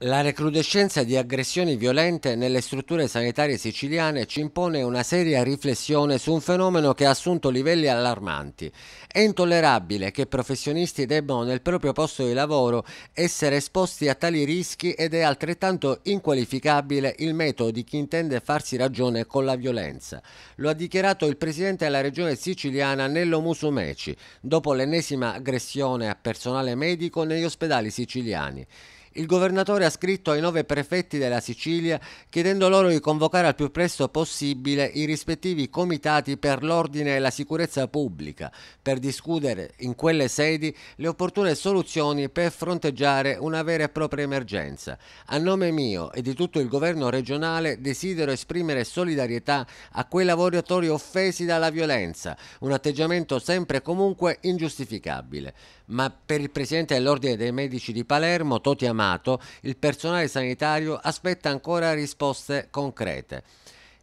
La recrudescenza di aggressioni violente nelle strutture sanitarie siciliane ci impone una seria riflessione su un fenomeno che ha assunto livelli allarmanti. È intollerabile che professionisti debbano nel proprio posto di lavoro essere esposti a tali rischi ed è altrettanto inqualificabile il metodo di chi intende farsi ragione con la violenza. Lo ha dichiarato il presidente della regione siciliana Nello Musumeci dopo l'ennesima aggressione a personale medico negli ospedali siciliani. Il governatore ha scritto ai nove prefetti della Sicilia chiedendo loro di convocare al più presto possibile i rispettivi comitati per l'ordine e la sicurezza pubblica per discutere in quelle sedi le opportune soluzioni per fronteggiare una vera e propria emergenza. A nome mio e di tutto il governo regionale desidero esprimere solidarietà a quei lavoratori offesi dalla violenza, un atteggiamento sempre e comunque ingiustificabile. Ma per il presidente dell'Ordine dei Medici di Palermo, Toti Amato, Amato, il personale sanitario aspetta ancora risposte concrete.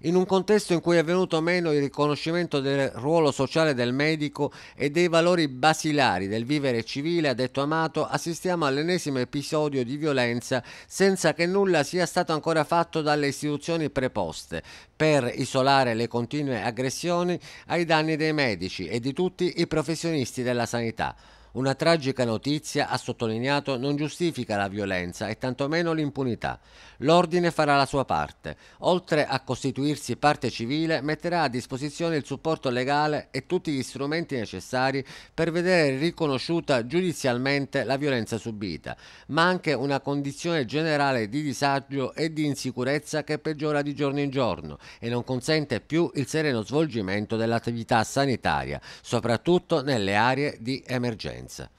In un contesto in cui è venuto meno il riconoscimento del ruolo sociale del medico e dei valori basilari del vivere civile, ha detto Amato, assistiamo all'ennesimo episodio di violenza senza che nulla sia stato ancora fatto dalle istituzioni preposte per isolare le continue aggressioni ai danni dei medici e di tutti i professionisti della sanità. Una tragica notizia, ha sottolineato, non giustifica la violenza e tantomeno l'impunità. L'ordine farà la sua parte. Oltre a costituirsi parte civile, metterà a disposizione il supporto legale e tutti gli strumenti necessari per vedere riconosciuta giudizialmente la violenza subita, ma anche una condizione generale di disagio e di insicurezza che peggiora di giorno in giorno e non consente più il sereno svolgimento dell'attività sanitaria, soprattutto nelle aree di emergenza. differenza.